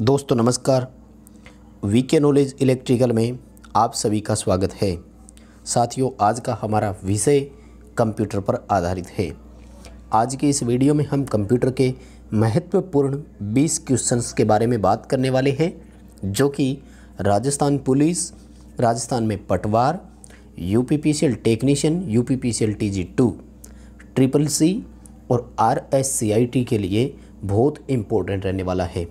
दोस्तों नमस्कार VK knowledge electrical में आप सभी का स्वागत है साथियों आज का हमारा विषय कंप्यूटर पर आधारित है आज के इस वीडियो में हम कंप्यूटर के महत्वपूर्ण 20 क्वेश्चंस के बारे में बात करने वाले हैं जो कि राजस्थान पुलिस राजस्थान में पटवार U P P C L technician U P P C L T G two triple C और R S C I T के लिए बहुत इम्पोर्टेंट रहने वाला है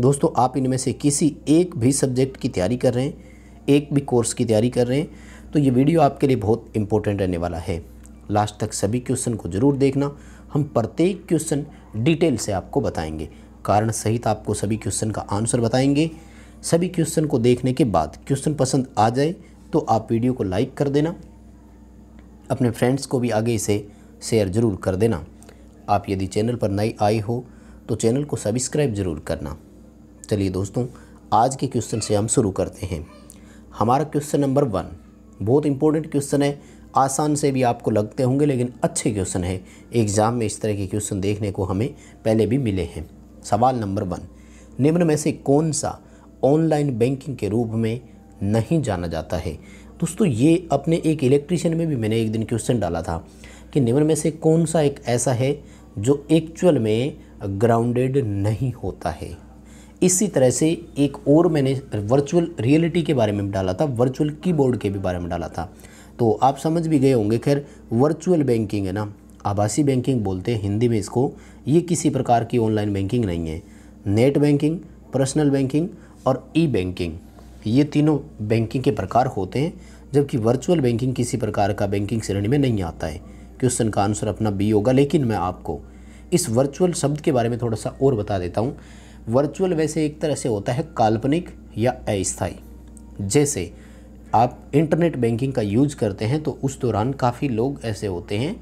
दोस्तों आप इनमें से किसी एक भी सब्जेक्ट की तैयारी कर रहे हैं एक भी कोर्स की तैयारी कर रहे हैं तो ये वीडियो आपके लिए बहुत इंपॉर्टेंट रहने वाला है लास्ट तक सभी क्वेश्चन को ज़रूर देखना हम प्रत्येक क्वेश्चन डिटेल से आपको बताएंगे कारण सहित आपको सभी क्वेश्चन का आंसर बताएंगे सभी क्वेश्चन को देखने के बाद क्वेश्चन पसंद आ जाए तो आप वीडियो को लाइक कर देना अपने फ्रेंड्स को भी आगे इसे शेयर ज़रूर कर देना आप यदि चैनल पर नए आए हो तो चैनल को सब्सक्राइब ज़रूर करना चलिए दोस्तों आज के क्वेश्चन से हम शुरू करते हैं हमारा क्वेश्चन नंबर वन बहुत इंपॉर्टेंट क्वेश्चन है आसान से भी आपको लगते होंगे लेकिन अच्छे क्वेश्चन है एग्ज़ाम में इस तरह के क्वेश्चन देखने को हमें पहले भी मिले हैं सवाल नंबर वन निम्न में से कौन सा ऑनलाइन बैंकिंग के रूप में नहीं जाना जाता है दोस्तों ये अपने एक इलेक्ट्रिशियन में भी मैंने एक दिन क्वेश्चन डाला था कि निम्न में से कौन सा एक ऐसा है जो एक्चुअल में ग्राउंडेड नहीं होता है इसी तरह से एक और मैंने वर्चुअल रियलिटी के बारे में डाला था वर्चुअल कीबोर्ड के भी बारे में डाला था तो आप समझ भी गए होंगे खैर वर्चुअल बैंकिंग है ना आभासी बैंकिंग बोलते हैं हिंदी में इसको ये किसी प्रकार की ऑनलाइन बैंकिंग नहीं है नेट बैंकिंग पर्सनल बैंकिंग और ई बैंकिंग ये तीनों बैंकिंग के प्रकार होते हैं जबकि वर्चुअल बैंकिंग किसी प्रकार का बैंकिंग श्रेणी में नहीं आता है क्वेश्चन का आंसर अपना बी होगा लेकिन मैं आपको इस वर्चुअल शब्द के बारे में थोड़ा सा और बता देता हूँ वर्चुअल वैसे एक तरह से होता है काल्पनिक या अस्थाई जैसे आप इंटरनेट बैंकिंग का यूज करते हैं तो उस दौरान काफ़ी लोग ऐसे होते हैं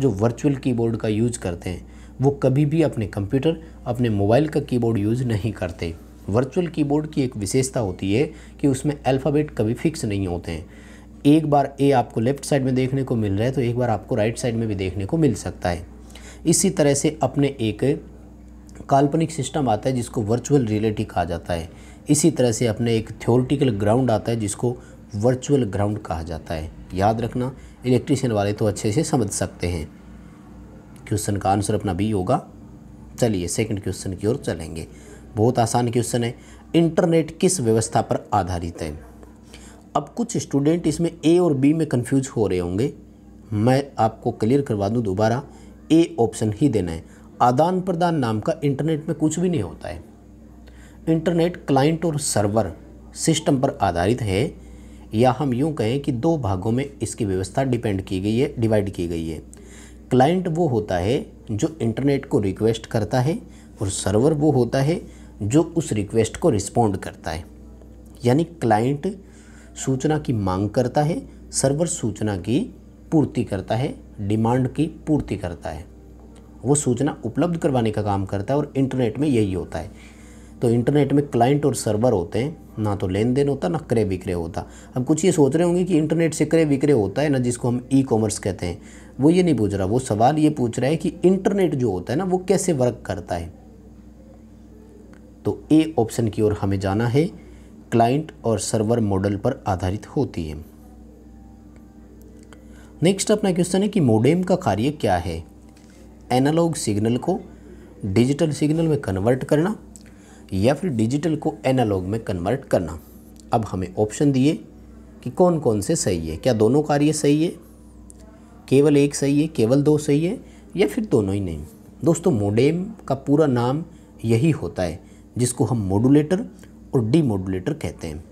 जो वर्चुअल कीबोर्ड का यूज करते हैं वो कभी भी अपने कंप्यूटर अपने मोबाइल का कीबोर्ड यूज नहीं करते वर्चुअल कीबोर्ड की एक विशेषता होती है कि उसमें अल्फ़ाबेट कभी फिक्स नहीं होते हैं एक बार ए आपको लेफ़्ट साइड में देखने को मिल रहा है तो एक बार आपको राइट साइड में भी देखने को मिल सकता है इसी तरह से अपने एक काल्पनिक सिस्टम आता है जिसको वर्चुअल रियलिटी कहा जाता है इसी तरह से अपने एक थ्योरिटिकल ग्राउंड आता है जिसको वर्चुअल ग्राउंड कहा जाता है याद रखना इलेक्ट्रिशियन वाले तो अच्छे से समझ सकते हैं क्वेश्चन का आंसर अपना बी होगा चलिए सेकंड क्वेश्चन की ओर चलेंगे बहुत आसान क्वेश्चन है इंटरनेट किस व्यवस्था पर आधारित है अब कुछ स्टूडेंट इसमें ए और बी में कंफ्यूज हो रहे होंगे मैं आपको क्लियर करवा दूं दोबारा ए ऑप्शन ही देना है आदान प्रदान नाम का इंटरनेट में कुछ भी नहीं होता है इंटरनेट क्लाइंट और सर्वर सिस्टम पर आधारित है या हम यूं कहें कि दो भागों में इसकी व्यवस्था डिपेंड की गई है डिवाइड की गई है क्लाइंट वो होता है जो इंटरनेट को रिक्वेस्ट करता है और सर्वर वो होता है जो उस रिक्वेस्ट को रिस्पॉन्ड करता है यानी क्लाइंट सूचना की मांग करता है सर्वर सूचना की पूर्ति करता है डिमांड की पूर्ति करता है वो सूचना उपलब्ध करवाने का काम करता है और इंटरनेट में यही होता है तो इंटरनेट में क्लाइंट और सर्वर होते हैं ना तो लेन देन होता ना क्रय विक्रय होता अब कुछ ये सोच रहे होंगे कि इंटरनेट से क्रय विक्रय होता है ना जिसको हम ई कॉमर्स कहते हैं वो ये नहीं पूछ रहा वो सवाल ये पूछ रहा है कि इंटरनेट जो होता है ना वो कैसे वर्क करता है तो ए ऑप्शन की ओर हमें जाना है क्लाइंट और सर्वर मॉडल पर आधारित होती है नेक्स्ट अपना क्वेश्चन है कि मोडेम का कार्य क्या है एनालॉग सिग्नल को डिजिटल सिग्नल में कन्वर्ट करना या फिर डिजिटल को एनालॉग में कन्वर्ट करना अब हमें ऑप्शन दिए कि कौन कौन से सही है क्या दोनों कार्य सही है केवल एक सही है केवल दो सही है या फिर दोनों ही नहीं दोस्तों मोडेम का पूरा नाम यही होता है जिसको हम मोडुलेटर और डीमोडुलेटर कहते हैं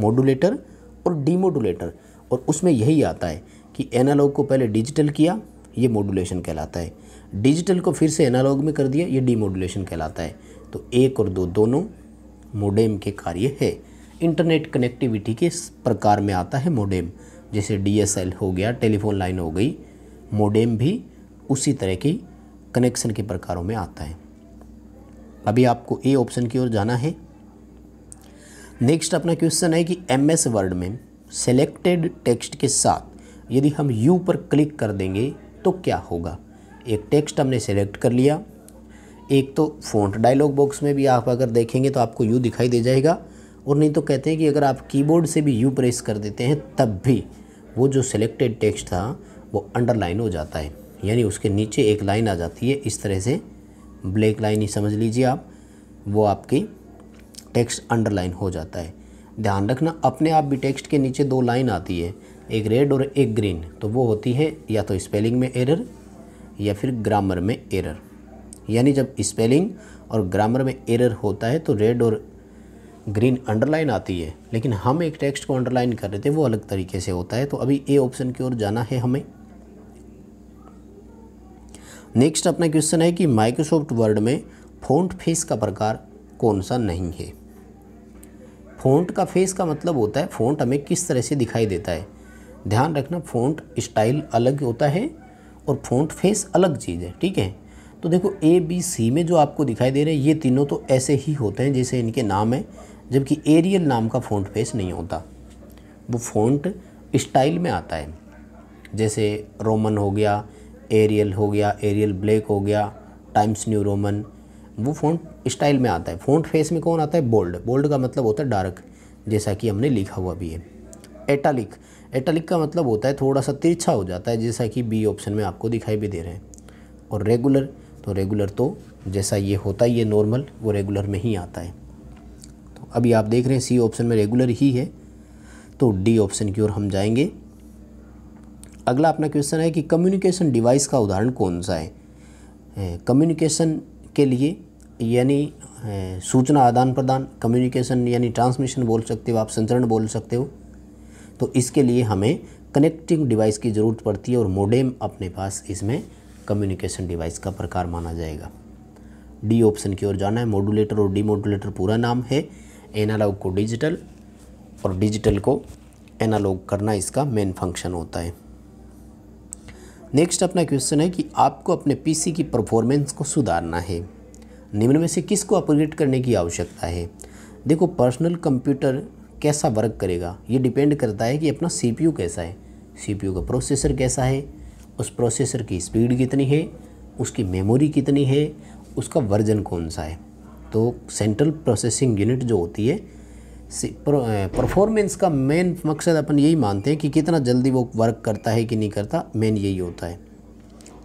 मोडुलेटर और डीमोडुलेटर और उसमें यही आता है कि एनालॉग को पहले डिजिटल किया ये मॉड्यूलेशन कहलाता है डिजिटल को फिर से एनालॉग में कर दिया ये डीमोडुलेशन कहलाता है तो एक और दो दोनों मोडेम के कार्य है इंटरनेट कनेक्टिविटी के प्रकार में आता है मोडेम जैसे डीएसएल हो गया टेलीफोन लाइन हो गई मोडेम भी उसी तरह की कनेक्शन के प्रकारों में आता है अभी आपको ए ऑप्शन की ओर जाना है नेक्स्ट अपना क्वेश्चन है कि एम एस वर्ड में सेलेक्टेड टेक्स्ट के साथ यदि हम यू पर क्लिक कर देंगे तो क्या होगा एक टेक्स्ट हमने सेलेक्ट कर लिया एक तो फ़ॉन्ट डायलॉग बॉक्स में भी आप अगर देखेंगे तो आपको यू दिखाई दे जाएगा और नहीं तो कहते हैं कि अगर आप कीबोर्ड से भी यू प्रेस कर देते हैं तब भी वो जो सिलेक्टेड टेक्स्ट था वो अंडरलाइन हो जाता है यानी उसके नीचे एक लाइन आ जाती है इस तरह से ब्लैक लाइन ही समझ लीजिए आप वो आपकी टेक्स्ट अंडरलाइन हो जाता है ध्यान रखना अपने आप भी टेक्स्ट के नीचे दो लाइन आती है एक रेड और एक ग्रीन तो वो होती है या तो स्पेलिंग में एरर या फिर ग्रामर में एरर यानी जब स्पेलिंग और ग्रामर में एरर होता है तो रेड और ग्रीन अंडरलाइन आती है लेकिन हम एक टेक्स्ट को अंडरलाइन कर रहे थे वो अलग तरीके से होता है तो अभी ए ऑप्शन की ओर जाना है हमें नेक्स्ट अपना क्वेश्चन है कि माइक्रोसॉफ्ट वर्ड में फोन्ट फेस का प्रकार कौन सा नहीं है फोन्ट का फेस का मतलब होता है फोन्ट हमें किस तरह से दिखाई देता है ध्यान रखना फ़ॉन्ट स्टाइल अलग होता है और फ़ॉन्ट फेस अलग चीज़ है ठीक है तो देखो ए बी सी में जो आपको दिखाई दे रहे हैं ये तीनों तो ऐसे ही होते हैं जैसे इनके नाम हैं जबकि एरियल नाम का फ़ॉन्ट फेस नहीं होता वो फ़ॉन्ट स्टाइल में आता है जैसे रोमन हो गया एरियल हो गया एरियल ब्लैक हो गया टाइम्स न्यू रोमन वो फ़ॉन्ट स्टाइल में आता है फ़ॉन्ट फेस में कौन आता है बोल्ड बोल्ड का मतलब होता है डार्क जैसा कि हमने लिखा हुआ भी है एटालिक एटलिक का मतलब होता है थोड़ा सा तिरछा हो जाता है जैसा कि बी ऑप्शन में आपको दिखाई भी दे रहे हैं और रेगुलर तो रेगुलर तो जैसा ये होता ही है नॉर्मल वो रेगुलर में ही आता है तो अभी आप देख रहे हैं सी ऑप्शन में रेगुलर ही है तो डी ऑप्शन की ओर हम जाएंगे अगला अपना क्वेश्चन है कि कम्युनिकेशन डिवाइस का उदाहरण कौन सा है कम्युनिकेशन के लिए यानी सूचना आदान प्रदान कम्युनिकेशन यानी ट्रांसमिशन बोल सकते हो आप संचरण बोल सकते हो तो इसके लिए हमें कनेक्टिंग डिवाइस की ज़रूरत पड़ती है और मोडेम अपने पास इसमें कम्युनिकेशन डिवाइस का प्रकार माना जाएगा डी ऑप्शन की ओर जाना है मॉड्यूलेटर और डी डीमोडुलेटर पूरा नाम है एनालॉग को डिजिटल और डिजिटल को एनालॉग करना इसका मेन फंक्शन होता है नेक्स्ट अपना क्वेश्चन है कि आपको अपने पीसी की परफॉर्मेंस को सुधारना है निम्न में से किसको अपग्रेड करने की आवश्यकता है देखो पर्सनल कंप्यूटर कैसा वर्क करेगा ये डिपेंड करता है कि अपना सी कैसा है सी का प्रोसेसर कैसा है उस प्रोसेसर की स्पीड कितनी है उसकी मेमोरी कितनी है उसका वर्जन कौन सा है तो सेंट्रल प्रोसेसिंग यूनिट जो होती है परफॉर्मेंस का मेन मकसद अपन यही मानते हैं कि कितना जल्दी वो वर्क करता है कि नहीं करता मेन यही होता है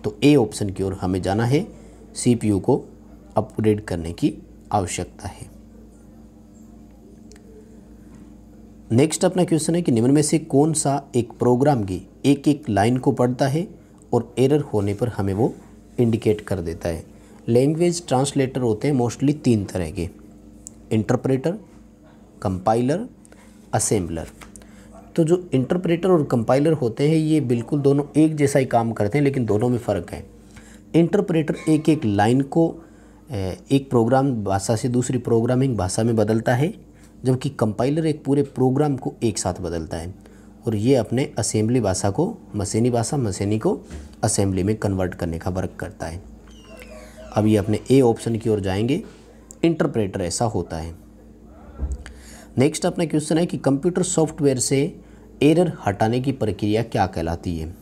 तो ए ऑप्शन की ओर हमें जाना है सीपीयू को अपग्रेड करने की आवश्यकता है नेक्स्ट अपना क्वेश्चन है कि निम्न में से कौन सा एक प्रोग्राम की एक एक लाइन को पढ़ता है और एरर होने पर हमें वो इंडिकेट कर देता है लैंग्वेज ट्रांसलेटर होते हैं मोस्टली तीन तरह के इंटरप्रेटर कंपाइलर असेंबलर तो जो इंटरप्रेटर और कंपाइलर होते हैं ये बिल्कुल दोनों एक जैसा ही काम करते हैं लेकिन दोनों में फ़र्क है इंटरप्रेटर एक एक लाइन को एक प्रोग्राम भाषा से दूसरी प्रोग्रामिंग भाषा में बदलता है जबकि कंपाइलर एक पूरे प्रोग्राम को एक साथ बदलता है और ये अपने असेंबली भाषा को मशीनी भाषा मशीनी को असेंबली में कन्वर्ट करने का वर्क करता है अब ये अपने ए ऑप्शन की ओर जाएंगे इंटरप्रेटर ऐसा होता है नेक्स्ट अपना क्वेश्चन है कि कंप्यूटर सॉफ्टवेयर से एरर हटाने की प्रक्रिया क्या कहलाती है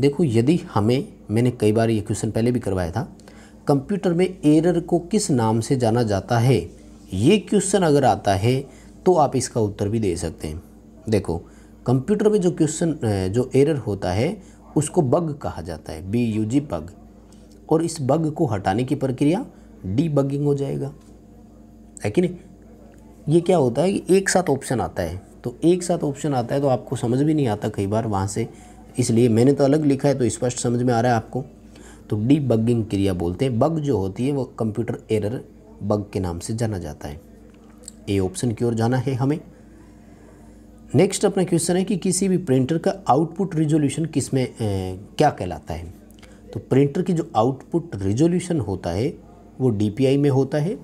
देखो यदि हमें मैंने कई बार ये क्वेश्चन पहले भी करवाया था कंप्यूटर में एरर को किस नाम से जाना जाता है ये क्वेश्चन अगर आता है तो आप इसका उत्तर भी दे सकते हैं देखो कंप्यूटर में जो क्वेश्चन जो एरर होता है उसको बग कहा जाता है बी यू जी बग और इस बग को हटाने की प्रक्रिया डी बगिंग हो जाएगा है कि नहीं ये क्या होता है कि एक साथ ऑप्शन आता है तो एक साथ ऑप्शन आता है तो आपको समझ भी नहीं आता कई बार वहाँ से इसलिए मैंने तो अलग लिखा है तो स्पष्ट समझ में आ रहा है आपको तो डी बगिंग क्रिया बोलते हैं बग जो होती है वो कंप्यूटर एरर बग के नाम से जाना जाता है ए ऑप्शन की ओर जाना है हमें नेक्स्ट अपना क्वेश्चन है कि किसी भी प्रिंटर का आउटपुट रिजोल्यूशन किस में ए, क्या कहलाता है तो प्रिंटर की जो आउटपुट रिजोल्यूशन होता है वो डी में होता है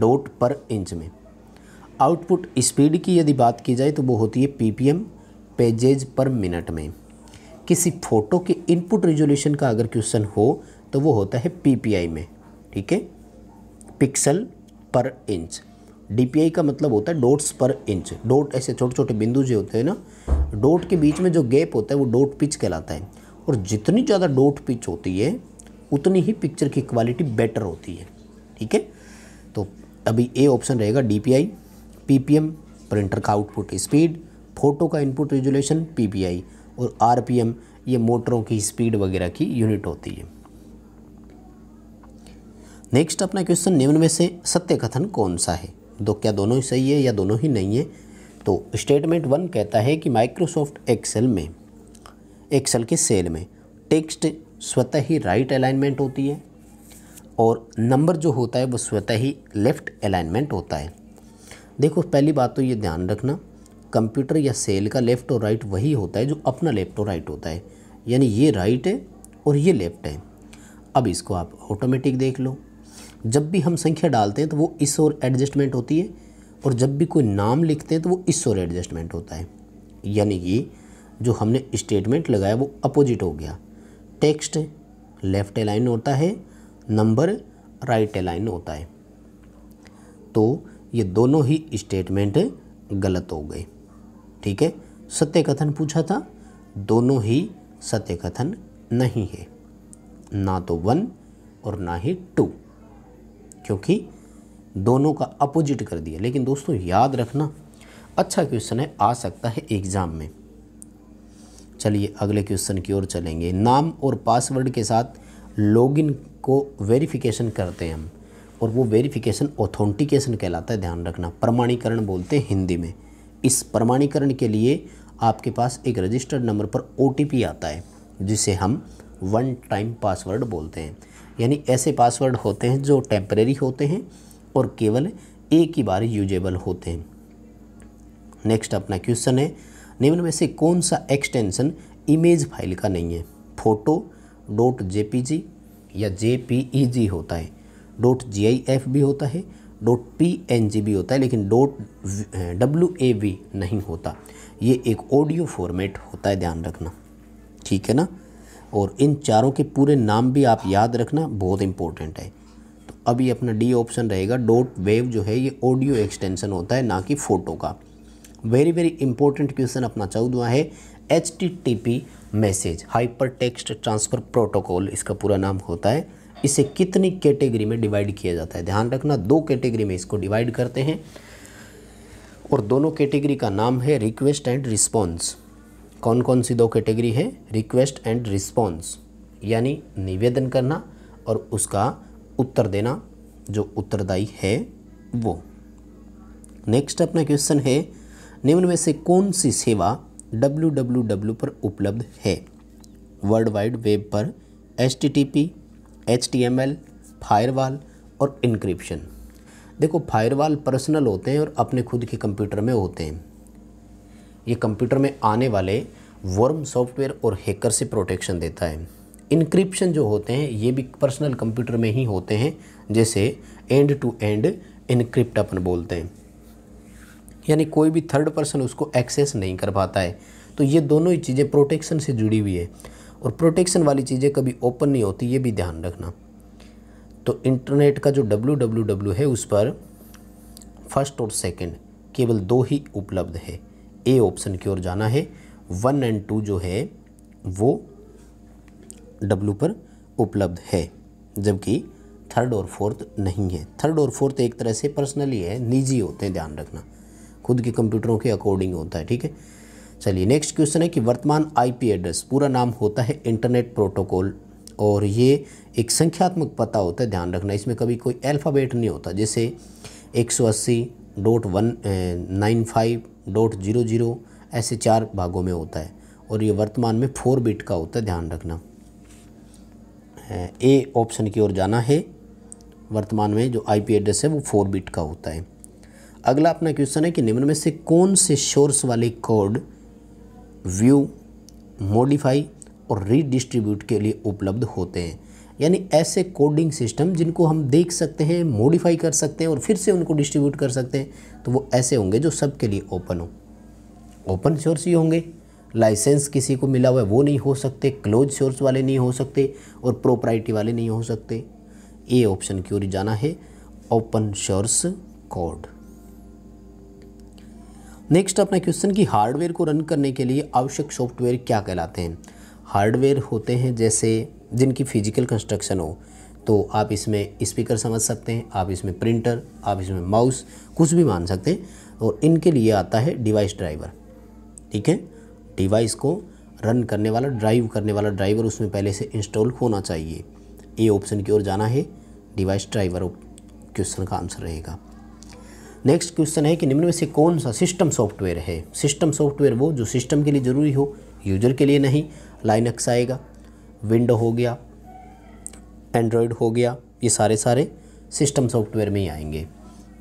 डॉट पर इंच में आउटपुट स्पीड की यदि बात की जाए तो वो होती है पीपीएम पेजेज पर मिनट में किसी फ़ोटो के इनपुट रिजोल्यूशन का अगर क्वेश्चन हो तो वो होता है पीपीआई में ठीक है पिक्सल पर इंच डी का मतलब होता है डोट्स पर इंच डोट ऐसे छोटे छोटे बिंदु जो होते हैं ना डोट के बीच में जो गैप होता है वो डोट पिच कहलाता है और जितनी ज़्यादा डोट पिच होती है उतनी ही पिक्चर की क्वालिटी बेटर होती है ठीक है तो अभी ए ऑप्शन रहेगा D P I P P M printer का आउटपुट स्पीड फोटो का input resolution P P I और आर पी एम ये मोटरों की स्पीड वगैरह की यूनिट होती है नेक्स्ट अपना क्वेश्चन निम्न में से सत्य कथन कौन सा है दो तो क्या दोनों ही सही है या दोनों ही नहीं है तो स्टेटमेंट वन कहता है कि माइक्रोसॉफ्ट एक्सेल में एक्सेल के सेल में टेक्स्ट स्वतः ही राइट अलाइनमेंट होती है और नंबर जो होता है वो स्वतः ही लेफ़्ट अलाइनमेंट होता है देखो पहली बात तो ये ध्यान रखना कंप्यूटर या सेल का लेफ़्ट और राइट वही होता है जो अपना लेफ़्ट और राइट होता है यानी ये राइट है और ये लेफ़्ट है अब इसको आप ऑटोमेटिक देख लो जब भी हम संख्या डालते हैं तो वो इस और एडजस्टमेंट होती है और जब भी कोई नाम लिखते हैं तो वो इस और एडजस्टमेंट होता है यानी कि जो हमने स्टेटमेंट लगाया वो अपोजिट हो गया टेक्स्ट लेफ्ट लाइन होता है नंबर राइट एलाइन होता है तो ये दोनों ही स्टेटमेंट गलत हो गए ठीक है सत्य कथन पूछा था दोनों ही सत्य कथन नहीं है ना तो वन और ना ही टू क्योंकि दोनों का अपोजिट कर दिया लेकिन दोस्तों याद रखना अच्छा क्वेश्चन है आ सकता है एग्ज़ाम में चलिए अगले क्वेश्चन की ओर चलेंगे नाम और पासवर्ड के साथ लॉगिन को वेरिफिकेशन करते हैं हम और वो वेरिफिकेशन ऑथेंटिकेशन कहलाता है ध्यान रखना प्रमाणीकरण बोलते हैं हिंदी में इस प्रमाणीकरण के लिए आपके पास एक रजिस्टर्ड नंबर पर ओ आता है जिसे हम वन टाइम पासवर्ड बोलते हैं यानी ऐसे पासवर्ड होते हैं जो टेम्परेरी होते हैं और केवल एक ही बार यूजेबल होते हैं नेक्स्ट अपना क्वेश्चन है निम्न में से कौन सा एक्सटेंशन इमेज फाइल का नहीं है फोटो डॉट जे या जे होता है डॉट जी भी होता है डॉट पी एन जी भी होता है लेकिन डॉट डब्ल्यू ए नहीं होता ये एक ऑडियो फॉर्मेट होता है ध्यान रखना ठीक है ना और इन चारों के पूरे नाम भी आप याद रखना बहुत इंपॉर्टेंट है तो अभी अपना डी ऑप्शन रहेगा डॉट वेव जो है ये ऑडियो एक्सटेंशन होता है ना कि फ़ोटो का वेरी वेरी इंपॉर्टेंट क्वेश्चन अपना चौदवा है H T T P message hyper text transfer protocol इसका पूरा नाम होता है इसे कितनी कैटेगरी में डिवाइड किया जाता है ध्यान रखना दो कैटेगरी में इसको डिवाइड करते हैं और दोनों कैटेगरी का नाम है रिक्वेस्ट एंड रिस्पॉन्स कौन कौन सी दो कैटेगरी है रिक्वेस्ट एंड रिस्पॉन्स यानी निवेदन करना और उसका उत्तर देना जो उत्तरदायी है वो नेक्स्ट अपना क्वेश्चन है निम्न में से कौन सी सेवा डब्ल्यू पर उपलब्ध है वर्ल्ड वाइड वेब पर H T T P H T M L firewall और इनक्रिप्शन देखो फायरवाल पर्सनल होते हैं और अपने खुद के कंप्यूटर में होते हैं ये कंप्यूटर में आने वाले वर्म सॉफ्टवेयर और हैकर से प्रोटेक्शन देता है इनक्रिप्शन जो होते हैं ये भी पर्सनल कंप्यूटर में ही होते हैं जैसे एंड टू एंड इनक्रिप्ट अपन बोलते हैं यानी कोई भी थर्ड पर्सन उसको एक्सेस नहीं कर पाता है तो ये दोनों ही चीज़ें प्रोटेक्शन से जुड़ी हुई है और प्रोटेक्शन वाली चीज़ें कभी ओपन नहीं होती ये भी ध्यान रखना तो इंटरनेट का जो डब्ल्यू है उस पर फर्स्ट और सेकेंड केवल दो ही उपलब्ध है ए ऑप्शन की ओर जाना है वन एंड टू जो है वो डब्लू पर उपलब्ध है जबकि थर्ड और फोर्थ नहीं है थर्ड और फोर्थ एक तरह से पर्सनली है निजी होते हैं ध्यान रखना खुद के कंप्यूटरों के अकॉर्डिंग होता है ठीक है चलिए नेक्स्ट क्वेश्चन है कि वर्तमान आईपी एड्रेस पूरा नाम होता है इंटरनेट प्रोटोकॉल और ये एक संख्यात्मक पता होता है ध्यान रखना इसमें कभी कोई अल्फ़ाबेट नहीं होता जैसे एक सौ अस्सी dot one nine five dot zero zero ऐसे चार भागों में होता है और ये वर्तमान में फोर बिट का होता है ध्यान रखना ए ऑप्शन की ओर जाना है वर्तमान में जो आईपी एड्रेस है वो फोर बिट का होता है अगला अपना क्वेश्चन है कि निम्न में से कौन से शोर्स वाले कोड व्यू मॉडिफाई और रीडिस्ट्रीब्यूट के लिए उपलब्ध होते हैं यानी ऐसे कोडिंग सिस्टम जिनको हम देख सकते हैं मॉडिफाई कर सकते हैं और फिर से उनको डिस्ट्रीब्यूट कर सकते हैं तो वो ऐसे होंगे जो सबके लिए ओपन हो ओपन सोर्स ही होंगे लाइसेंस किसी को मिला हुआ है वो नहीं हो सकते क्लोज सोर्स वाले नहीं हो सकते और प्रोपराइटी वाले नहीं हो सकते ए ऑप्शन की ओर जाना है ओपन सोर्स कोड नेक्स्ट अपना क्वेश्चन कि हार्डवेयर को रन करने के लिए आवश्यक सॉफ्टवेयर क्या कहलाते हैं हार्डवेयर होते हैं जैसे जिनकी फ़िज़िकल कंस्ट्रक्शन हो तो आप इसमें स्पीकर समझ सकते हैं आप इसमें प्रिंटर आप इसमें माउस कुछ भी मान सकते हैं और इनके लिए आता है डिवाइस ड्राइवर ठीक है डिवाइस को रन करने वाला ड्राइव करने वाला ड्राइवर उसमें पहले से इंस्टॉल होना चाहिए ए ऑप्शन की ओर जाना है डिवाइस ड्राइवर क्वेश्चन का आंसर रहेगा नेक्स्ट क्वेश्चन है कि निम्न में से कौन सा सिस्टम सॉफ्टवेयर है सिस्टम सॉफ्टवेयर वो जो सिस्टम के लिए ज़रूरी हो यूजर के लिए नहीं लाइनक्स आएगा विंडो हो गया एंड्रॉयड हो गया ये सारे सारे सिस्टम सॉफ्टवेयर में ही आएंगे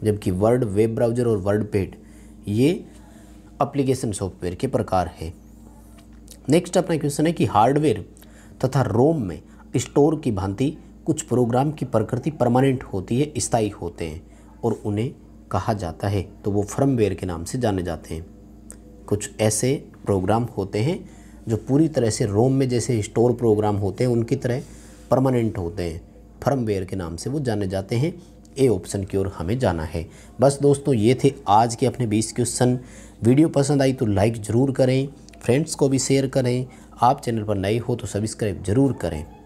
जबकि वर्ड वेब ब्राउज़र और वर्ड पेड ये अप्लीकेशन सॉफ्टवेयर के प्रकार है नेक्स्ट अपना क्वेश्चन है कि हार्डवेयर तथा रोम में स्टोर की भांति कुछ प्रोग्राम की प्रकृति परमानेंट होती है स्थायी होते हैं और उन्हें कहा जाता है तो वो फर्मवेयर के नाम से जाने जाते हैं कुछ ऐसे प्रोग्राम होते हैं जो पूरी तरह से रोम में जैसे स्टोर प्रोग्राम होते हैं उनकी तरह परमानेंट होते हैं फर्मवेयर के नाम से वो जाने जाते हैं ए ऑप्शन की ओर हमें जाना है बस दोस्तों ये थे आज के अपने बीस क्वेश्चन वीडियो पसंद आई तो लाइक ज़रूर करें फ्रेंड्स को भी शेयर करें आप चैनल पर नए हो तो सब्सक्राइब ज़रूर करें